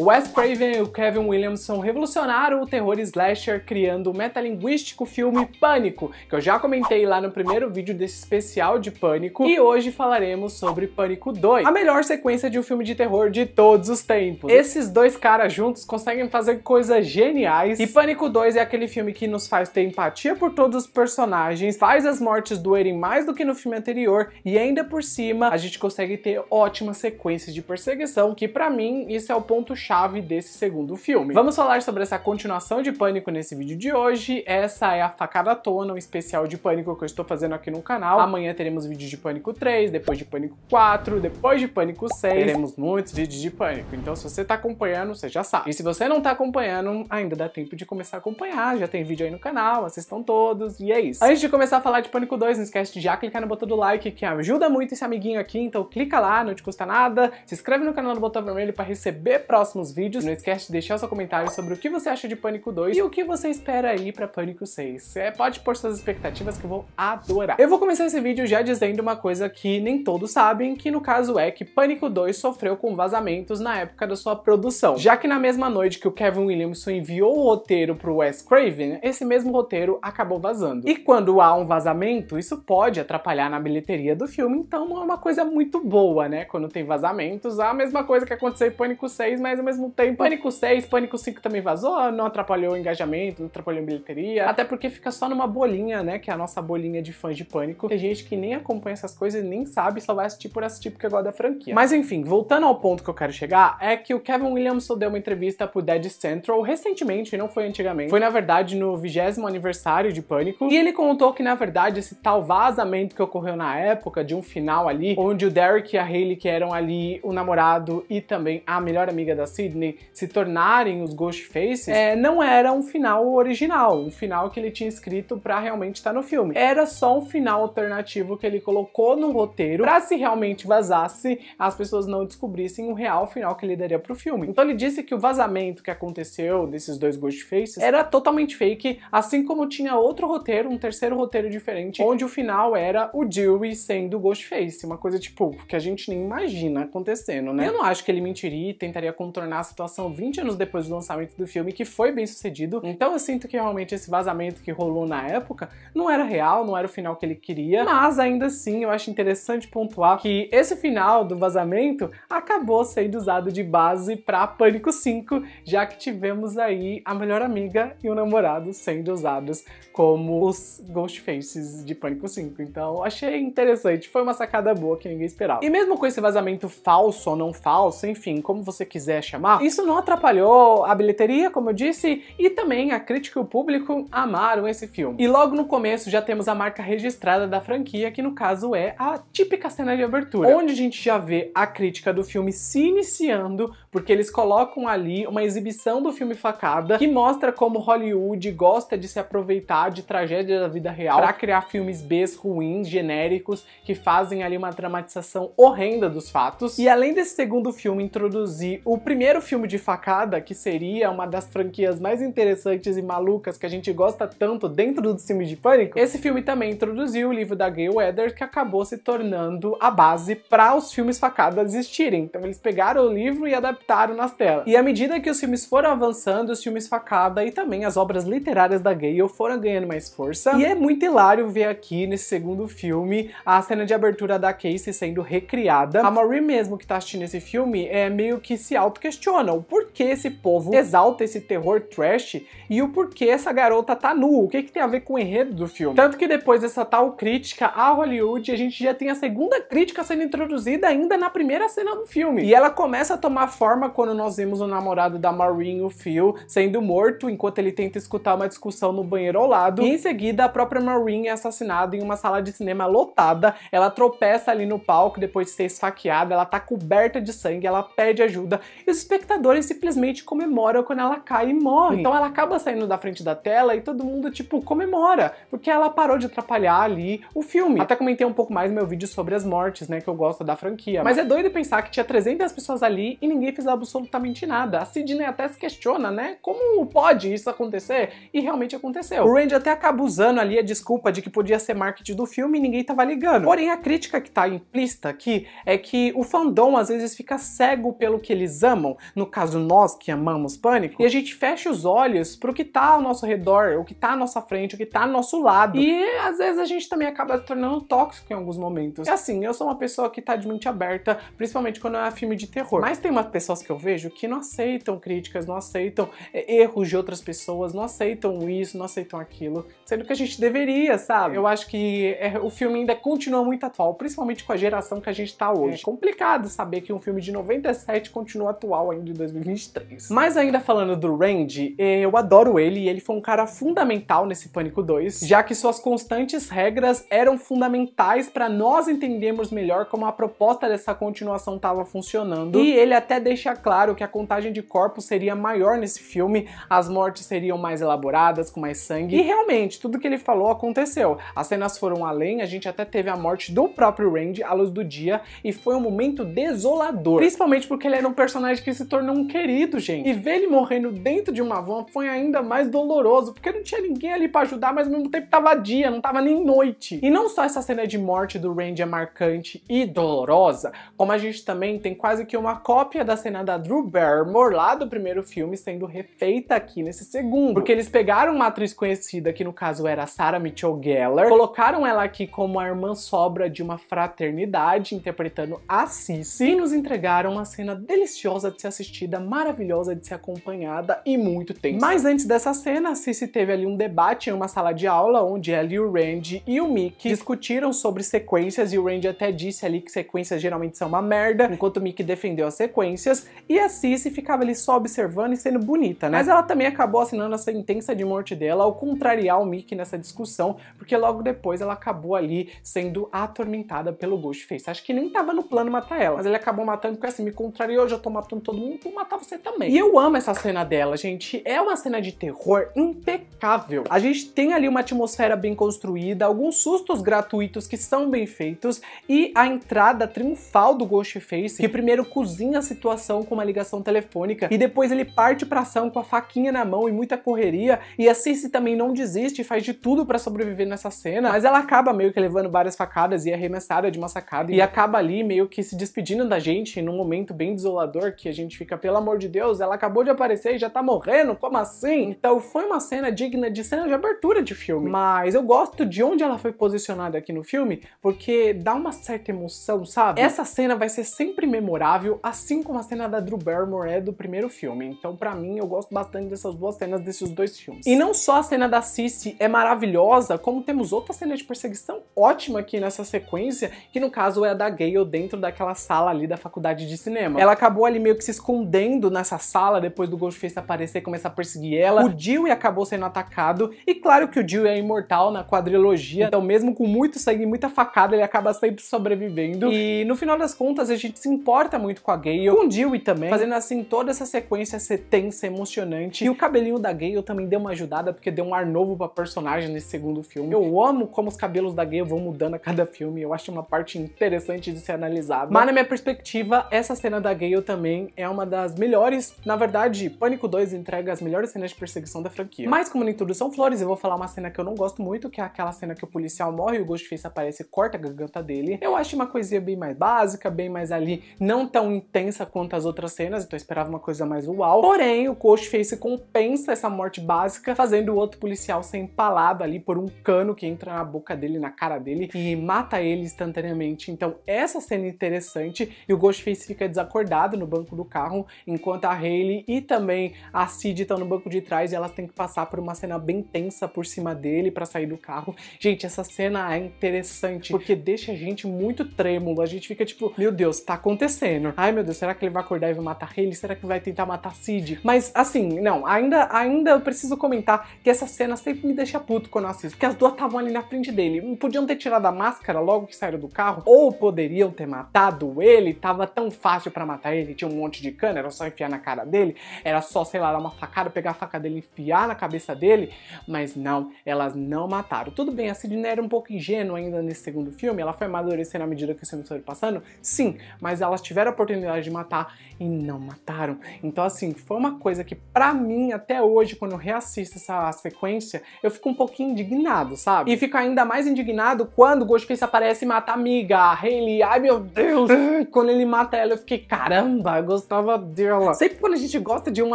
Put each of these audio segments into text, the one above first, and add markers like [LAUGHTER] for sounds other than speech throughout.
Wes Craven e o Kevin Williamson revolucionaram o terror slasher criando o metalinguístico filme Pânico, que eu já comentei lá no primeiro vídeo desse especial de Pânico, e hoje falaremos sobre Pânico 2, a melhor sequência de um filme de terror de todos os tempos. Esses dois caras juntos conseguem fazer coisas geniais, e Pânico 2 é aquele filme que nos faz ter empatia por todos os personagens, faz as mortes doerem mais do que no filme anterior, e ainda por cima a gente consegue ter ótimas sequências de perseguição, que para mim isso é o ponto chave desse segundo filme. Vamos falar sobre essa continuação de Pânico nesse vídeo de hoje. Essa é a facada tona, um especial de Pânico que eu estou fazendo aqui no canal. Amanhã teremos vídeo de Pânico 3, depois de Pânico 4, depois de Pânico 6. Teremos muitos vídeos de Pânico, então se você está acompanhando, você já sabe. E se você não está acompanhando, ainda dá tempo de começar a acompanhar, já tem vídeo aí no canal, assistam todos, e é isso. Antes de começar a falar de Pânico 2, não esquece de já clicar no botão do like, que ajuda muito esse amiguinho aqui, então clica lá, não te custa nada, se inscreve no canal do botão vermelho para receber próximos próximos vídeos. Não esquece de deixar seu comentário sobre o que você acha de Pânico 2 e o que você espera aí pra Pânico 6. É, pode pôr suas expectativas que eu vou adorar. Eu vou começar esse vídeo já dizendo uma coisa que nem todos sabem, que no caso é que Pânico 2 sofreu com vazamentos na época da sua produção. Já que na mesma noite que o Kevin Williamson enviou o roteiro pro Wes Craven, esse mesmo roteiro acabou vazando. E quando há um vazamento, isso pode atrapalhar na bilheteria do filme, então é uma coisa muito boa, né? Quando tem vazamentos, a mesma coisa que aconteceu em Pânico 6, mas ao mesmo tempo, Pânico 6, Pânico 5 também vazou, não atrapalhou o engajamento, não atrapalhou a bilheteria. Até porque fica só numa bolinha, né? Que é a nossa bolinha de fãs de Pânico. Tem gente que nem acompanha essas coisas, nem sabe, só vai assistir por assistir porque gosta da franquia. Mas enfim, voltando ao ponto que eu quero chegar, é que o Kevin Williamson deu uma entrevista pro Dead Central recentemente, não foi antigamente. Foi, na verdade, no 20 aniversário de Pânico. E ele contou que, na verdade, esse tal vazamento que ocorreu na época, de um final ali, onde o Derek e a Haley que eram ali o namorado e também a melhor amiga das Sidney se tornarem os Ghostfaces, é, não era um final original, um final que ele tinha escrito para realmente estar tá no filme. Era só um final alternativo que ele colocou no roteiro para se realmente vazasse, as pessoas não descobrissem o real final que ele daria pro filme. Então ele disse que o vazamento que aconteceu desses dois Ghostfaces era totalmente fake, assim como tinha outro roteiro, um terceiro roteiro diferente, onde o final era o Dewey sendo Ghostface, uma coisa tipo que a gente nem imagina acontecendo, né? Eu não acho que ele mentiria e tentaria controlar contornar a situação 20 anos depois do lançamento do filme, que foi bem sucedido. Então eu sinto que realmente esse vazamento que rolou na época não era real, não era o final que ele queria, mas ainda assim eu acho interessante pontuar que esse final do vazamento acabou sendo usado de base para Pânico 5, já que tivemos aí a melhor amiga e o namorado sendo usados como os Ghostfaces de Pânico 5. Então achei interessante, foi uma sacada boa que ninguém esperava. E mesmo com esse vazamento falso ou não falso, enfim, como você quiser chamar, isso não atrapalhou a bilheteria, como eu disse, e também a crítica e o público amaram esse filme. E logo no começo já temos a marca registrada da franquia, que no caso é a típica cena de abertura, onde a gente já vê a crítica do filme se iniciando, porque eles colocam ali uma exibição do filme Facada, que mostra como Hollywood gosta de se aproveitar de tragédia da vida real para criar filmes B ruins, genéricos, que fazem ali uma dramatização horrenda dos fatos. E além desse segundo filme introduzir o primeiro primeiro filme de facada, que seria uma das franquias mais interessantes e malucas que a gente gosta tanto dentro do filme de pânico, esse filme também introduziu o livro da Gayle Weather, que acabou se tornando a base para os filmes facada existirem. Então eles pegaram o livro e adaptaram nas telas. E à medida que os filmes foram avançando, os filmes facada e também as obras literárias da Gayle foram ganhando mais força. E é muito hilário ver aqui nesse segundo filme a cena de abertura da Casey sendo recriada. A Marie mesmo que tá assistindo esse filme é meio que se auto questiona o porquê esse povo exalta esse terror trash e o porquê essa garota tá nua, o que, que tem a ver com o enredo do filme. Tanto que depois dessa tal crítica a Hollywood, a gente já tem a segunda crítica sendo introduzida ainda na primeira cena do filme. E ela começa a tomar forma quando nós vemos o namorado da Maureen, o Phil, sendo morto enquanto ele tenta escutar uma discussão no banheiro ao lado. E em seguida, a própria Maureen é assassinada em uma sala de cinema lotada. Ela tropeça ali no palco depois de ser esfaqueada, ela tá coberta de sangue, ela pede ajuda espectadores simplesmente comemoram quando ela cai e morre. Sim. Então ela acaba saindo da frente da tela e todo mundo, tipo, comemora, porque ela parou de atrapalhar ali o filme. Até comentei um pouco mais no meu vídeo sobre as mortes, né, que eu gosto da franquia. Mas é doido pensar que tinha 300 pessoas ali e ninguém fez absolutamente nada. A Sidney até se questiona, né, como pode isso acontecer? E realmente aconteceu. O Randy até acaba usando ali a desculpa de que podia ser marketing do filme e ninguém tava ligando. Porém, a crítica que tá implícita aqui é que o fandom às vezes fica cego pelo que eles amam amam, no caso nós que amamos pânico, e a gente fecha os olhos pro que tá ao nosso redor, o que tá à nossa frente, o que tá ao nosso lado. E às vezes a gente também acaba se tornando tóxico em alguns momentos. É assim, eu sou uma pessoa que tá de mente aberta, principalmente quando é filme de terror. Mas tem umas pessoas que eu vejo que não aceitam críticas, não aceitam eh, erros de outras pessoas, não aceitam isso, não aceitam aquilo, sendo que a gente deveria, sabe? Eu acho que é, o filme ainda continua muito atual, principalmente com a geração que a gente tá hoje. É, é complicado saber que um filme de 97 continua atual atual ainda em 2023. Mas ainda falando do Randy, eh, eu adoro ele e ele foi um cara fundamental nesse Pânico 2, já que suas constantes regras eram fundamentais para nós entendermos melhor como a proposta dessa continuação estava funcionando. E ele até deixa claro que a contagem de corpos seria maior nesse filme, as mortes seriam mais elaboradas, com mais sangue. E realmente, tudo que ele falou aconteceu. As cenas foram além, a gente até teve a morte do próprio Randy à luz do dia e foi um momento desolador, principalmente porque ele era um personagem personagem que se tornou um querido, gente. E ver ele morrendo dentro de uma van foi ainda mais doloroso, porque não tinha ninguém ali para ajudar, mas ao mesmo tempo tava dia, não tava nem noite. E não só essa cena de morte do Randy é marcante e dolorosa, como a gente também tem quase que uma cópia da cena da Drew Barrymore lá do primeiro filme sendo refeita aqui nesse segundo. Porque eles pegaram uma atriz conhecida, que no caso era Sarah Mitchell Gellar, colocaram ela aqui como a irmã sobra de uma fraternidade, interpretando a Cici, e nos entregaram uma cena deliciosa gostosa de ser assistida, maravilhosa de ser acompanhada e muito tensa. Mas antes dessa cena, a teve ali um debate em uma sala de aula onde ela e o Randy e o Mickey discutiram sobre sequências e o Randy até disse ali que sequências geralmente são uma merda, enquanto o Mickey defendeu as sequências e a Cici ficava ali só observando e sendo bonita, né? Mas ela também acabou assinando a sentença de morte dela ao contrariar o Mickey nessa discussão, porque logo depois ela acabou ali sendo atormentada pelo Ghostface. Acho que nem tava no plano matar ela, mas ele acabou matando porque assim, me contrariou, já tô matando matando todo mundo, vou matar você também. E eu amo essa cena dela, gente. É uma cena de terror impecável. A gente tem ali uma atmosfera bem construída, alguns sustos gratuitos que são bem feitos e a entrada triunfal do Ghostface, que primeiro cozinha a situação com uma ligação telefônica e depois ele parte pra ação com a faquinha na mão e muita correria. E a Cici também não desiste, faz de tudo para sobreviver nessa cena, mas ela acaba meio que levando várias facadas e é arremessada de uma sacada e acaba ali meio que se despedindo da gente num momento bem desolador que a gente fica, pelo amor de Deus, ela acabou de aparecer e já tá morrendo, como assim? Então foi uma cena digna de cena de abertura de filme. Mas eu gosto de onde ela foi posicionada aqui no filme, porque dá uma certa emoção, sabe? Essa cena vai ser sempre memorável, assim como a cena da Drew Barrymore é do primeiro filme. Então, para mim, eu gosto bastante dessas duas cenas desses dois filmes. E não só a cena da Cici é maravilhosa, como temos outra cena de perseguição ótima aqui nessa sequência, que no caso é a da Gale dentro daquela sala ali da faculdade de cinema. Ela acabou ali meio que se escondendo nessa sala depois do Ghostface aparecer e começar a perseguir ela. O Dewey acabou sendo atacado, e claro que o Dewey é imortal na quadrilogia, então mesmo com muito sangue e muita facada, ele acaba sempre sobrevivendo. E no final das contas, a gente se importa muito com a Gale, com o Dewey também, fazendo assim toda essa sequência ser tensa, emocionante. E o cabelinho da Gale também deu uma ajudada, porque deu um ar novo pra personagem nesse segundo filme. Eu amo como os cabelos da Gale vão mudando a cada filme, eu acho uma parte interessante de ser analisada. Mas na minha perspectiva, essa cena da Gale também é uma das melhores, na verdade, Pânico 2 entrega as melhores cenas de perseguição da franquia. Mas como nem tudo são flores, eu vou falar uma cena que eu não gosto muito, que é aquela cena que o policial morre e o Ghostface aparece e corta a garganta dele. Eu acho uma coisinha bem mais básica, bem mais ali, não tão intensa quanto as outras cenas, então eu esperava uma coisa mais uau. Porém, o Ghostface compensa essa morte básica, fazendo o outro policial ser empalado ali por um cano que entra na boca dele, na cara dele, e mata ele instantaneamente. Então essa cena é interessante, e o Ghostface fica desacordado no banco do do carro, enquanto a Hayley e também a Cid estão no banco de trás e elas têm que passar por uma cena bem tensa por cima dele para sair do carro. Gente, essa cena é interessante porque deixa a gente muito trêmulo. A gente fica tipo, meu Deus, tá acontecendo. Ai meu Deus, será que ele vai acordar e vai matar a Hayley? Será que vai tentar matar a Cid? Mas assim, não, ainda, ainda eu preciso comentar que essa cena sempre me deixa puto quando eu assisto, porque as duas estavam ali na frente dele. Podiam ter tirado a máscara logo que saíram do carro, ou poderiam ter matado ele, tava tão fácil para matar ele, tinha um monte monte de cana, era só enfiar na cara dele, era só, sei lá, dar uma facada, pegar a faca dele, enfiar na cabeça dele, mas não, elas não mataram. Tudo bem, a Sidney era um pouco ingênua ainda nesse segundo filme, ela foi amadurecendo à medida que o filme foi passando, sim, mas elas tiveram a oportunidade de matar e não mataram. Então, assim, foi uma coisa que pra mim, até hoje, quando eu reassisto essa sequência, eu fico um pouquinho indignado, sabe? E fico ainda mais indignado quando o Ghostface aparece e mata a amiga, a Hayley, ai meu Deus! [LAUGHS] Quando ele mata ela, eu fiquei, caramba, gostava dela. Sempre quando a gente gosta de um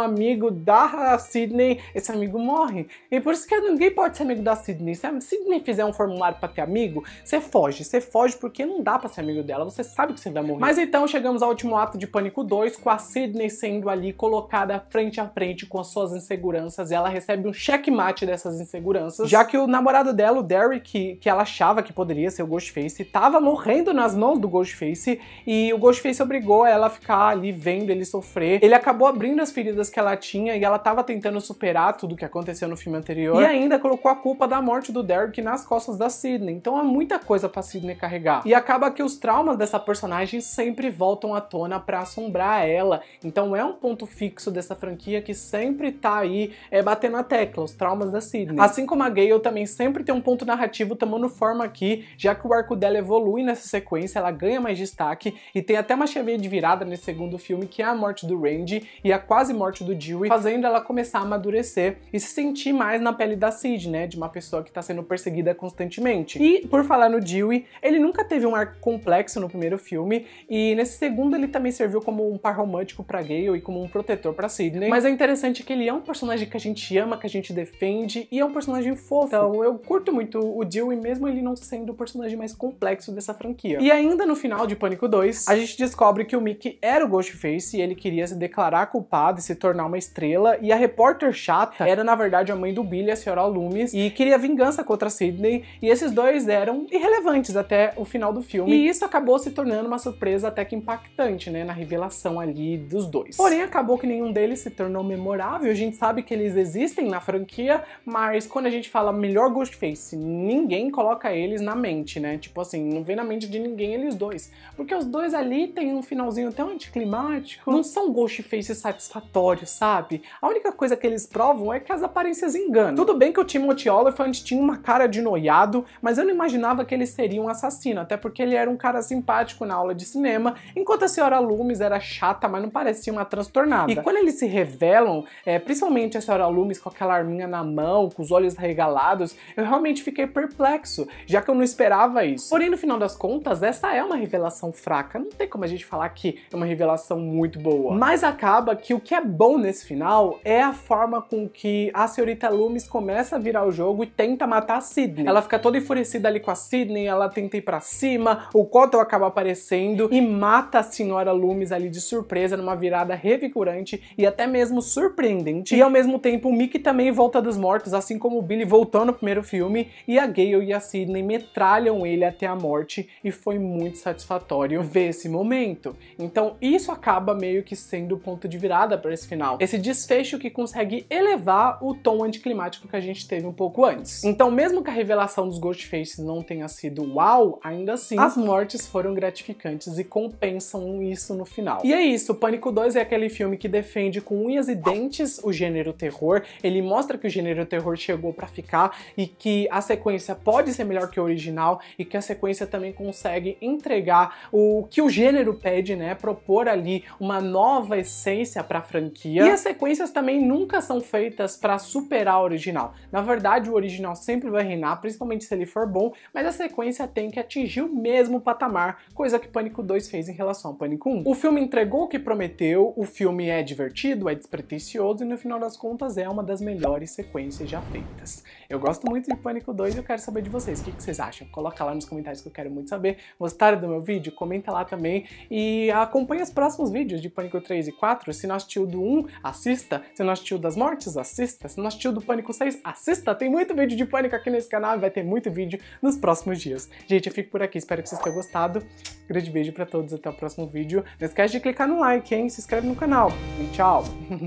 amigo da Sidney, esse amigo morre. E por isso que ninguém pode ser amigo da Sidney. Se a Sidney fizer um formulário pra ter amigo, você foge. Você foge porque não dá pra ser amigo dela. Você sabe que você vai morrer. Mas então chegamos ao último ato de Pânico 2, com a Sidney sendo ali colocada frente a frente com as suas inseguranças. E ela recebe um checkmate dessas inseguranças. Já que o namorado dela, o Derek, que, que ela achava que poderia ser o Ghostface, tava morrendo nas mãos do Ghostface. E o Ghostface obrigou ela a ficar ali vendo ele sofrer. Ele acabou abrindo as feridas que ela tinha e ela tava tentando superar tudo o que aconteceu no filme anterior. E ainda colocou a culpa da morte do Derek nas costas da Sidney. Então há muita coisa pra Sidney carregar. E acaba que os traumas dessa personagem sempre voltam à tona para assombrar ela. Então é um ponto fixo dessa franquia que sempre tá aí é, batendo a tecla, os traumas da Sidney. Assim como a Gale também sempre tem um ponto narrativo tomando forma aqui, já que o arco dela evolui nessa sequência, ela ganha mais destaque e tem até uma chave de virada nesse segundo filme filme, que é a morte do Randy e a quase morte do Dewey, fazendo ela começar a amadurecer e se sentir mais na pele da Sid, né? De uma pessoa que tá sendo perseguida constantemente. E, por falar no Dewey, ele nunca teve um arco complexo no primeiro filme, e nesse segundo ele também serviu como um par romântico pra Gale e como um protetor pra Sidney. Mas é interessante que ele é um personagem que a gente ama, que a gente defende, e é um personagem fofo. Então eu curto muito o Dewey, mesmo ele não sendo o personagem mais complexo dessa franquia. E ainda no final de Pânico 2, a gente descobre que o Mickey era o Ghostface fez se ele queria se declarar culpado e se tornar uma estrela. E a repórter chata era, na verdade, a mãe do Billy, a senhora Loomis, e queria vingança contra Sidney. E esses dois eram irrelevantes até o final do filme. E isso acabou se tornando uma surpresa até que impactante, né? Na revelação ali dos dois. Porém, acabou que nenhum deles se tornou memorável. A gente sabe que eles existem na franquia, mas quando a gente fala melhor Ghostface, ninguém coloca eles na mente, né? Tipo assim, não vem na mente de ninguém eles dois. Porque os dois ali têm um finalzinho tão anticlimático simpático. Não são ghostfaces satisfatórios, sabe? A única coisa que eles provam é que as aparências enganam. Tudo bem que o Timothy Oliphant tinha uma cara de noiado, mas eu não imaginava que ele seria um assassino, até porque ele era um cara simpático na aula de cinema, enquanto a senhora Loomis era chata, mas não parecia uma transtornada. E quando eles se revelam, é, principalmente a senhora Loomis com aquela arminha na mão, com os olhos regalados, eu realmente fiquei perplexo, já que eu não esperava isso. Porém, no final das contas, essa é uma revelação fraca. Não tem como a gente falar que é uma revelação muito boa. Mas acaba que o que é bom nesse final é a forma com que a senhorita Loomis começa a virar o jogo e tenta matar a Sidney. Ela fica toda enfurecida ali com a Sidney, ela tenta ir pra cima, o Cotton acaba aparecendo e mata a senhora Loomis ali de surpresa numa virada revigorante e até mesmo surpreendente. E ao mesmo tempo o Mickey também volta dos mortos, assim como o Billy voltou no primeiro filme e a Gale e a Sidney metralham ele até a morte e foi muito satisfatório ver esse momento. Então isso acaba acaba meio que sendo o ponto de virada para esse final. Esse desfecho que consegue elevar o tom anticlimático que a gente teve um pouco antes. Então, mesmo que a revelação dos Faces não tenha sido uau, ainda assim, as mortes foram gratificantes e compensam isso no final. E é isso, Pânico 2 é aquele filme que defende com unhas e dentes o gênero terror, ele mostra que o gênero terror chegou para ficar e que a sequência pode ser melhor que o original e que a sequência também consegue entregar o que o gênero pede, né? Propor ali uma nova essência para a franquia. E as sequências também nunca são feitas para superar o original. Na verdade, o original sempre vai reinar, principalmente se ele for bom, mas a sequência tem que atingir o mesmo patamar, coisa que Pânico 2 fez em relação ao Pânico 1. O filme entregou o que prometeu, o filme é divertido, é despretensioso e no final das contas é uma das melhores sequências já feitas. Eu gosto muito de Pânico 2 e eu quero saber de vocês, o que, vocês acham? Coloca lá nos comentários que eu quero muito saber. Gostaram do meu vídeo? Comenta lá também e acompanha as próximas os vídeos de Pânico 3 e 4. Se não assistiu do 1, assista. Se não assistiu das mortes, assista. Se não assistiu do Pânico 6, assista. Tem muito vídeo de Pânico aqui nesse canal e vai ter muito vídeo nos próximos dias. Gente, eu fico por aqui. Espero que vocês tenham gostado. grande beijo pra todos. Até o próximo vídeo. Não esquece de clicar no like, hein? Se inscreve no canal. E tchau! [LAUGHS]